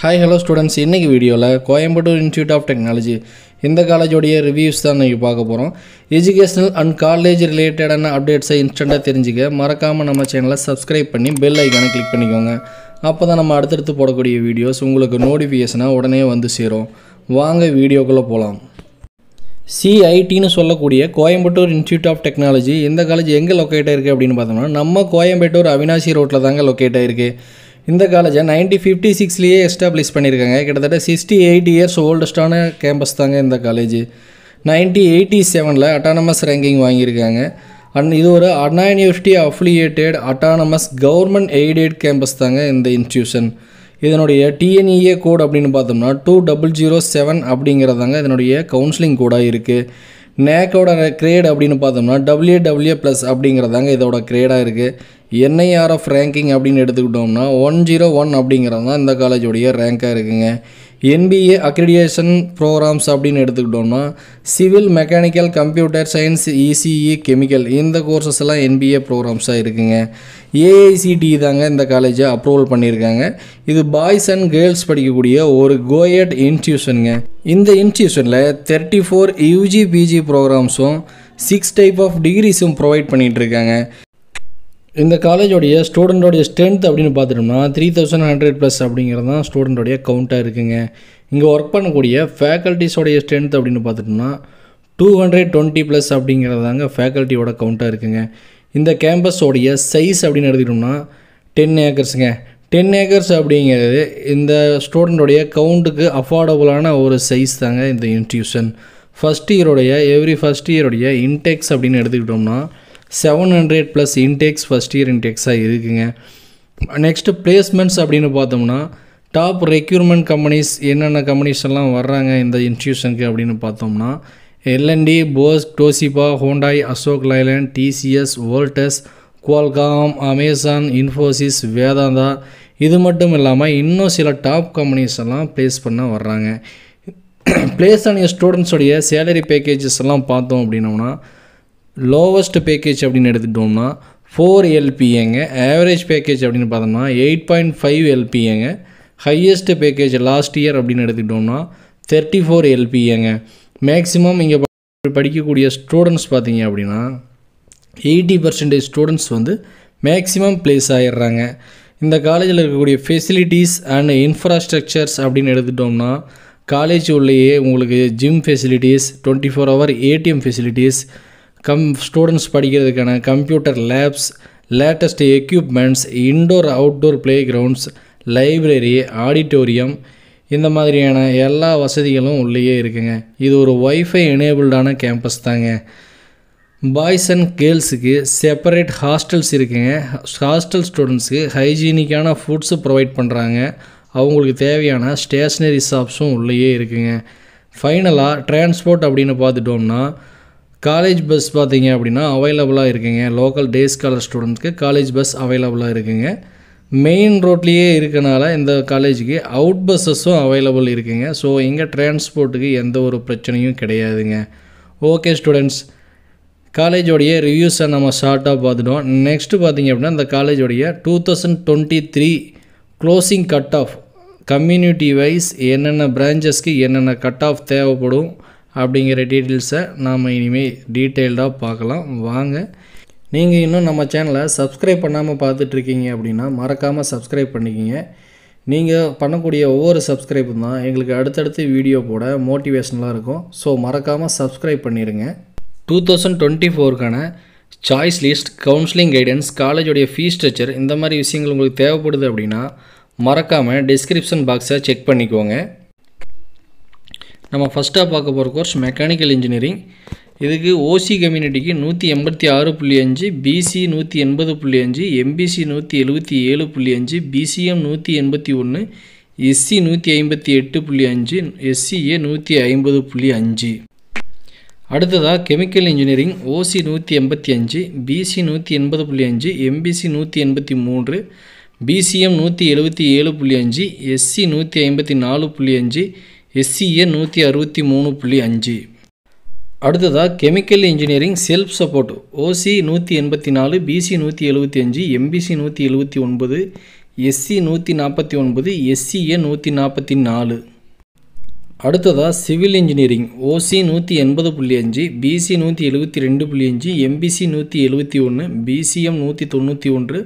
hi hello students இன்றைக்கி வீடியோவில் Coimbatore institute of technology இந்த காலேஜோடைய ரிவ்யூஸ் தான் இன்றைக்கி பார்க்க போகிறோம் எஜுகேஷனல் அண்ட் காலேஜ் ரிலேட்டடான அப்டேட்ஸை இன்ஸ்டண்ட்டாக தெரிஞ்சுக்க மறக்காமல் நம்ம சேனலை சப்ஸ்கிரைப் பண்ணி பெல் ஐக்கானை கிளிக் பண்ணிக்கோங்க அப்போ தான் நம்ம அடுத்தடுத்து போடக்கூடிய வீடியோஸ் உங்களுக்கு நோட்டிஃபிகேஷனாக உடனே வந்து சேரும் வாங்க வீடியோக்குள்ளே போகலாம் சிஐடின்னு சொல்லக்கூடிய கோயம்புத்தூர் இன்ஸ்டியூட் ஆஃப் டெக்னாலஜி இந்த காலேஜ் எங்கே லொக்கேட் ஆகிருக்கு அப்படின்னு பார்த்தோம்னா நம்ம கோயம்புத்தூர் அவினாசி ரோட்டில் தாங்க லொக்கேட் ஆகிருக்கு இந்த காலேஜை நைன்டீன் ஃபிஃப்டி சிக்ஸ்லேயே எஸ்டாப்ளிஷ் பண்ணியிருக்காங்க கிட்டத்தட்ட சிக்ஸ்டி எயிட் இயர்ஸ் ஓல்டஸ்டான கேம்பஸ் தாங்க இந்த காலேஜ் நைன்டி எயிட்டி செவனில் அட்டானமஸ் ரேங்கிங் வாங்கியிருக்காங்க அண்ட் இது ஒரு Anna university affiliated autonomous government aided campus தாங்க இந்த இன்ஸ்டியூஷன் இதனுடைய டிஎன்இஏ கோட் e அப்படின்னு பார்த்தோம்னா டூ டபுள் ஜீரோ செவன் அப்படிங்கிறதாங்க இதனுடைய கவுன்சிலிங் கோடாக இருக்குது நேக்கோட கிரேட் அப்படின்னு பார்த்தோம்னா டபிள்யூ டபிள்யூ ப்ளஸ் அப்படிங்கிறதாங்க இதோட க்ரேடாக இருக்குது என்ஐஆர்எஃப் ரேங்கிங் அப்படின்னு எடுத்துக்கிட்டோம்னா ஒன் ஜீரோ ஒன் அப்படிங்கிறது தான் இந்த காலேஜோடைய ரேங்காக இருக்குங்க என்பிஏ அக்ரிடியேஷன் ப்ரோக்ராம்ஸ் அப்படின்னு எடுத்துக்கிட்டோம்னா civil mechanical computer science ECE chemical இந்த கோர்சஸ் எல்லாம் என்பிஏ ப்ரோக்ராம்ஸாக இருக்குங்க ஏஐசிடி தாங்க இந்த காலேஜை அப்ரூவல் பண்ணியிருக்காங்க இது பாய்ஸ் அண்ட் கேர்ள்ஸ் படிக்கக்கூடிய ஒரு கோயட் இன்ஸ்டியூஷனுங்க இந்த இன்ஸ்டியூஷனில் தேர்ட்டி ஃபோர் யூஜி பிஜி ப்ரோக்ராம்ஸும் சிக்ஸ் டைப் ஆஃப் டிகிரிஸும் ப்ரொவைட் பண்ணிகிட்டு இருக்காங்க இந்த காலேஜோடைய ஸ்டூடெண்ட்டோடைய ஸ்ட்ரென்த் அப்படின்னு பார்த்துட்டோம்னா த்ரீ தௌசண்ட் ஹண்ட்ரட் ப்ளஸ் அப்படிங்கிறது தான் ஸ்டூடெண்ட்டோடைய கவுண்ட்டாக இருக்குங்க இங்கே ஒர்க் பண்ணக்கூடிய ஃபேக்கல்ட்டிஸோடைய ஸ்ட்ரென்த் அப்படின்னு பார்த்துட்டோம்னா டூ ஹண்ட்ரட் டுவெண்ட்டி ப்ளஸ் அப்படிங்கிறதாங்க ஃபேக்கல்ட்டியோட கவுண்ட்டாக இருக்குங்க இந்த கேம்பஸோடைய சைஸ் அப்படின்னு எடுத்துக்கிட்டோம்னா டென் ஏக்கர்ஸுங்க டென் ஏக்கர்ஸ் அப்படிங்கிறது இந்த ஸ்டூடெண்ட்டோடைய கவுண்ட்டுக்கு அஃபோர்டபுளான ஒரு சைஸ் தாங்க இந்த இன்ஸ்டியூஷன் ஃபஸ்ட் இயருடைய எவ்ரி ஃபஸ்ட் இயருடைய இன்டெக்ஸ் அப்படின்னு எடுத்துக்கிட்டோம்னா seven hundred plus index first year இன்டெக்ஸாக இருக்குங்க நெக்ஸ்ட்டு பிளேஸ்மெண்ட்ஸ் அப்படின்னு பார்த்தோம்னா டாப் ரெக்யூர்மெண்ட் கம்பெனிஸ் என்னென்ன கம்பெனிஸ் எல்லாம் வர்றாங்க இந்த இன்ஸ்டியூஷனுக்கு அப்படின்னு பார்த்தோம்னா L N T Bosch Toshiba Hyundai Ashok Leyland TCS Voltas Qualcomm Amazon Infosys Vedanta இது மட்டும் இல்லாமல் இன்னும் சில டாப் கம்பெனிஸ் எல்லாம் ப்ளேஸ் பண்ண வர்றாங்க ப்ளேஸ் ஆன ஸ்டூடெண்ட்ஸோடைய சேலரி பேக்கேஜஸ் எல்லாம் பார்த்தோம் அப்படின்னோம்னா லோவஸ்ட் பேக்கேஜ் அப்படின்னு எடுத்துட்டோம்னா ஃபோர் எல்பிஏங்க ஆவரேஜ் பேக்கேஜ் அப்படின்னு பார்த்தோம்னா எயிட் பாயிண்ட் ஃபைவ் எல்பிஏங்க ஹையஸ்ட் பேக்கேஜ் லாஸ்ட் இயர் அப்படின்னு எடுத்துக்கிட்டோம்னா தேர்ட்டி ஃபோர் எல்பிஏங்க மேக்ஸிமம் இங்கே படிக்கக்கூடிய ஸ்டூடெண்ட்ஸ் பார்த்தீங்க அப்படின்னா எயிட்டி பர்சன்டேஜ் ஸ்டூடெண்ட்ஸ் வந்து மேக்ஸிமம் ப்ளேஸ் ஆகிடுறாங்க இந்த காலேஜில் இருக்கக்கூடிய ஃபெசிலிட்டிஸ் அண்ட் இன்ஃப்ராஸ்ட்ரக்சர்ஸ் அப்படின்னு எடுத்துட்டோம்னா காலேஜ் உள்ளேயே உங்களுக்கு gym facilities twenty four hour ATM facilities cum students படிக்கிறதுக்கான computer labs latest equipments indoor outdoor play grounds library auditorium இந்த மாதிரியான எல்லா வசதிகளும் உள்ளேயே இருக்குங்க இது ஒரு ஒய்ஃபை எனேபிள்டான கேம்பஸ் தாங்க பாய்ஸ் அண்ட் கேர்ள்ஸுக்கு செப்பரேட் ஹாஸ்டல்ஸ் இருக்குங்க ஹாஸ்டல் ஸ்டூடெண்ட்ஸுக்கு ஹைஜீனிக்கான ஃபுட்ஸு ப்ரொவைட் பண்ணுறாங்க அவங்களுக்கு தேவையான ஸ்டேஷ்னரி ஷாப்ஸும் உள்ளேயே இருக்குங்க ஃபைனலாக டிரான்ஸ்போர்ட் அப்படின்னு பார்த்துட்டோம்னா காலேஜ் பஸ் பார்த்திங்க அப்படின்னா அவைலபிளாக இருக்குங்க லோக்கல் டே ஸ்காலர் ஸ்டூடெண்ட்ஸ்க்கு காலேஜ் பஸ் அவைலபிளாக இருக்குங்க மெயின் ரோட்லேயே இருக்கனால இந்த காலேஜுக்கு அவுட் பஸ்ஸஸும் அவைலபிள் இருக்குங்க ஸோ எங்கள் டிரான்ஸ்போர்ட்டுக்கு எந்த ஒரு பிரச்சனையும் கிடையாதுங்க ஓகே ஸ்டூடெண்ட்ஸ் காலேஜோடைய ரிவ்யூஸை நம்ம ஷார்ட்டாக பார்த்துட்டோம் நெக்ஸ்ட்டு பார்த்திங்க அப்படின்னா இந்த காலேஜோடைய two thousand twenty three closing cut off community wise என்னென்ன பிரான்ச்சஸ்க்கு என்னென்ன கட் ஆஃப் தேவைப்படும் அப்படிங்கிற டீட்டெயில்ஸை நாம் இனிமேல் டீட்டெயில்டாக பார்க்கலாம் வாங்க நீங்கள் இன்னும் நம்ம சேனலை சப்ஸ்கிரைப் பண்ணாமல் பார்த்துட்ருக்கீங்க அப்படின்னா மறக்காமல் சப்ஸ்கிரைப் பண்ணிக்கிங்க நீங்கள் பண்ணக்கூடிய ஒவ்வொரு சப்ஸ்கிரைப்பும் தான் எங்களுக்கு அடுத்தடுத்து வீடியோ போட மோட்டிவேஷனலாக இருக்கும் ஸோ மறக்காமல் சப்ஸ்கிரைப் பண்ணிடுங்க டூ தௌசண்ட் டுவெண்ட்டி ஃபோருக்கான சாய்ஸ் லிஸ்ட் கவுன்சிலிங் கைடன்ஸ் காலேஜோடைய ஃபீஸ் ஸ்ட்ரக்சர் இந்த மாதிரி விஷயங்கள் உங்களுக்கு தேவைப்படுது அப்படின்னா மறக்காமல் டிஸ்கிரிப்ஷன் பாக்ஸை செக் பண்ணிக்கோங்க நம்ம ஃபஸ்ட்டாக பார்க்க போகிற கோர்ஸ் மெக்கானிக்கல் இன்ஜினியரிங் இதுக்கு ஓசி கம்யூனிட்டிக்கு நூற்றி எண்பத்தி ஆறு புள்ளி அஞ்சு பிசி நூற்றி எண்பது புள்ளி அஞ்சு எம்பிசி நூற்றி எழுபத்தி ஏழு புள்ளி அஞ்சு பிசிஎம் நூற்றி எண்பத்தி ஒன்று எஸ்சி நூற்றி ஐம்பத்தி எட்டு புள்ளி அஞ்சு எஸ்சிஏ நூற்றி ஐம்பது புள்ளி அஞ்சு அடுத்ததாக கெமிக்கல் இன்ஜினியரிங் ஓசி நூற்றி எண்பத்தி அஞ்சு பிசி நூற்றி எண்பது புள்ளி அஞ்சு எம்பிசி நூற்றி எண்பத்தி மூன்று பிசிஎம் நூற்றி எழுபத்தி ஏழு புள்ளி அஞ்சு எஸ்சி நூற்றி ஐம்பத்தி நாலு புள்ளி அஞ்சு எஸ்சிஏ நூற்றி அறுபத்தி மூணு புள்ளி அஞ்சு அடுத்ததாக chemical engineering self support OC நூற்றி எண்பத்தி நாலு பிசி நூற்றி எழுபத்தி அஞ்சு எம்பிசி நூற்றி எழுபத்தி ஒன்பது எஸ்சி நூற்றி நாற்பத்தி ஒன்பது எஸ்சிஏ நூற்றி நாற்பத்தி நாலு அடுத்ததாக சிவில் இன்ஜினியரிங் ஓசி நூற்றி எண்பது புள்ளி அஞ்சு பிசி நூற்றி எழுபத்தி ரெண்டு புள்ளி அஞ்சு எம்பிசி நூற்றி எழுபத்தி ஒன்று பிசிஎம் நூற்றி தொண்ணூற்றி ஒன்று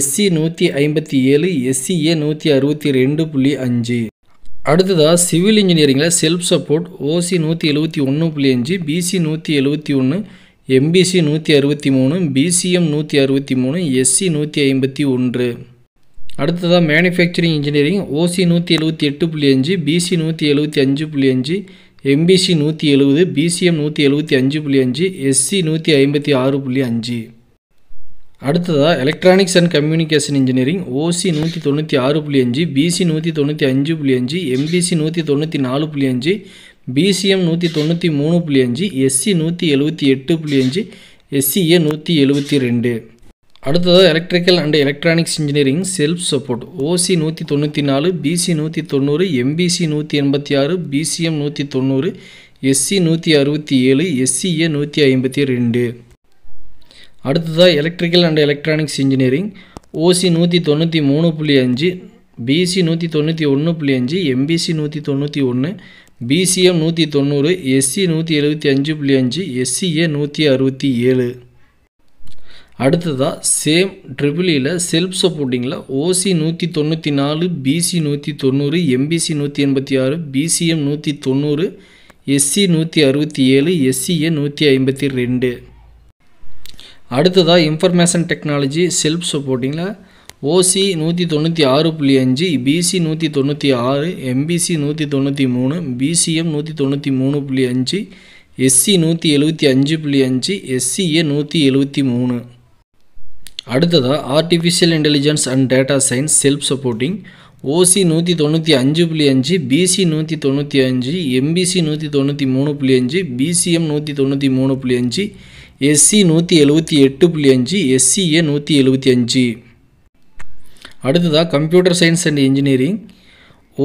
எஸ்சி நூற்றி ஐம்பத்தி ஏழு எஸ்சிஏ நூற்றி அறுபத்தி ரெண்டு புள்ளி அஞ்சு அடுத்ததாக சிவில் இன்ஜினியரிங்கில் செல்ஃப் சப்போர்ட் ஓசி நூற்றி எழுபத்தி ஒன்று புள்ளி அஞ்சு பிசி நூற்றி எழுபத்தி ஒன்று எம்பிசி நூற்றி அறுபத்தி மூணு பிசிஎம் நூற்றி அறுபத்தி மூணு எஸ்சி நூற்றி ஐம்பத்தி ஒன்று அடுத்ததாக மேனுஃபேக்சரிங் இன்ஜினியரிங் ஓசி நூற்றி எழுபத்தி எட்டு புள்ளி அஞ்சு பிசி நூற்றி எழுபத்தி அஞ்சு புள்ளி அஞ்சு எம்பிசி நூற்றி எழுபது பிசிஎம் நூற்றி எழுபத்தி அஞ்சு புள்ளி அஞ்சு எஸ்சி நூற்றி ஐம்பத்தி ஆறு புள்ளி அஞ்சு அடுத்ததாக electronics and communication engineering OC நூற்றி தொண்ணூற்றி ஆறு புள்ளி அஞ்சு பிசி நூற்றி தொண்ணூற்றி அஞ்சு புள்ளி அஞ்சு எம்பிசி நூற்றி தொண்ணூற்றி நாலு புள்ளி அஞ்சு பிசிஎம் நூற்றி தொண்ணூற்றி மூணு புள்ளி அஞ்சு எஸ்சி நூற்றி எழுபத்தி எட்டு புள்ளி அஞ்சு எஸ்சிஏ நூற்றி எழுபத்தி ரெண்டு அடுத்ததாக electrical and electronics engineering self support OC நூற்றி தொண்ணூற்றி நாலு பிசி நூற்றி தொண்ணூறு எம்பிசி நூற்றி எண்பத்தி ஆறு பிசிஎம் நூற்றி தொண்ணூறு எஸ்சி நூற்றி அறுபத்தி ஏழு எஸ்சிஏ நூற்றி ஐம்பத்தி ரெண்டு அடுத்ததாக electrical and electronics engineering OC நூற்றி தொண்ணூற்றி மூணு புள்ளி அஞ்சு பிசி நூற்றி தொண்ணூற்றி ஒன்று புள்ளி அஞ்சு எம்பிசி நூற்றி தொண்ணூற்றி ஒன்று பிசிஎம் நூற்றி தொண்ணூறு எஸ்சி நூற்றி எழுபத்தி அஞ்சு புள்ளி அஞ்சு எஸ்சிஏ நூற்றி அறுபத்தி ஏழு அடுத்ததாக சேம் ட்ரிபிளியில் e செல்ஃப் சப்போர்ட்டிங்கில் ஓசி நூற்றி தொண்ணூற்றி நாலு பிசி நூற்றி தொண்ணூறு எம்பிசி நூற்றி எண்பத்தி ஆறு பிசிஎம் நூற்றி தொண்ணூறு எஸ்சி நூற்றி அறுபத்தி ஏழு எஸ்சிஏ நூற்றி ஐம்பத்தி ரெண்டு அடுத்ததாக இன்ஃபர்மேஷன் டெக்னாலஜி செல்ஃப் சப்போர்ட்டிங்கில் ஓசி நூற்றி தொண்ணூற்றி ஆறு புள்ளி அஞ்சு பிசி நூற்றி தொண்ணூற்றி ஆறு எம்பிசி நூற்றி தொண்ணூற்றி மூணு பிசிஎம் நூற்றி தொண்ணூற்றி மூணு புள்ளி அஞ்சு எஸ்சி நூற்றி எழுபத்தி அஞ்சு புள்ளி அஞ்சு எஸ்சிஏ நூற்றி எழுபத்தி மூணு அடுத்ததாக artificial intelligence and data science self supporting OC நூற்றி தொண்ணூற்றி அஞ்சு புள்ளி அஞ்சு பிசி நூற்றி தொண்ணூற்றி அஞ்சு எம்பிசி நூற்றி தொண்ணூற்றி மூணு புள்ளி அஞ்சு பிசிஎம் நூற்றி தொண்ணூற்றி மூணு புள்ளி அஞ்சு எஸ்சி நூற்றி எழுபத்தி எட்டு புள்ளி அஞ்சு எஸ்சிஏ நூற்றி எழுபத்தி அஞ்சு அடுத்ததாக computer science and engineering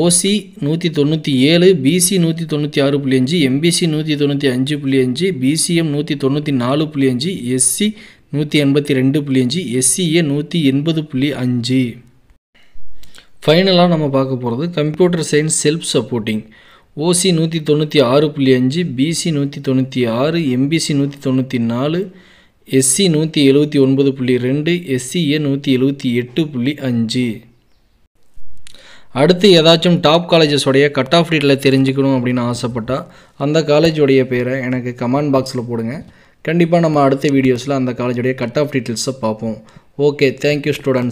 OC நூற்றி தொண்ணூற்றி ஏழு பிசி நூற்றி தொண்ணூற்றி ஆறு புள்ளி அஞ்சு எம்பிசி நூற்றி தொண்ணூற்றி அஞ்சு புள்ளி அஞ்சு பிசிஎம் நூற்றி தொண்ணூற்றி நாலு புள்ளி அஞ்சு எஸ்சி நூற்றி எண்பத்தி ரெண்டு புள்ளி அஞ்சு எஸ்சிஏ நூற்றி எண்பது புள்ளி அஞ்சு ஃபைனலாக நம்ம பார்க்க போகிறது computer science self supporting OC நூற்றி தொண்ணூற்றி ஆறு புள்ளி அஞ்சு பிசி நூற்றி தொண்ணூற்றி ஆறு எம்பிசி நூற்றி தொண்ணூற்றி நாலு எஸ்சி நூற்றி எழுபத்தி ஒன்பது புள்ளி ரெண்டு எஸ்சிஏ நூற்றி எழுபத்தி எட்டு புள்ளி அஞ்சு அடுத்து ஏதாச்சும் டாப் காலேஜஸோடைய கட் ஆஃப் ரேட்டில் தெரிஞ்சுக்கணும் அப்படின்னு ஆசைப்பட்டால் அந்த காலேஜோடைய பேரை எனக்கு கமெண்ட் பாக்ஸில் போடுங்க கண்டிப்பாக நம்ம அடுத்த வீடியோஸில் அந்த காலேஜோடைய கட் ஆஃப் டீட்டெயில்ஸை பார்ப்போம் ஓகே தேங்க்யூ ஸ்டூடெண்ட்ஸ்